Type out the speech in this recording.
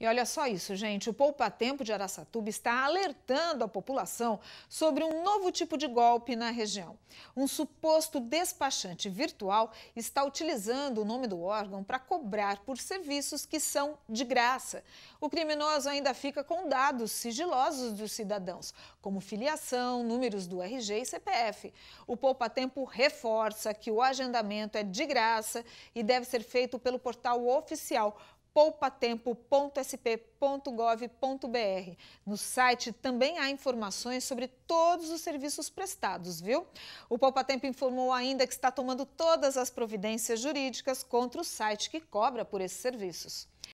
E olha só isso, gente. O Poupa Tempo de Araçatuba está alertando a população sobre um novo tipo de golpe na região. Um suposto despachante virtual está utilizando o nome do órgão para cobrar por serviços que são de graça. O criminoso ainda fica com dados sigilosos dos cidadãos, como filiação, números do RG e CPF. O Poupa Tempo reforça que o agendamento é de graça e deve ser feito pelo portal oficial poupatempo.sp.gov.br. No site também há informações sobre todos os serviços prestados, viu? O Poupa Tempo informou ainda que está tomando todas as providências jurídicas contra o site que cobra por esses serviços.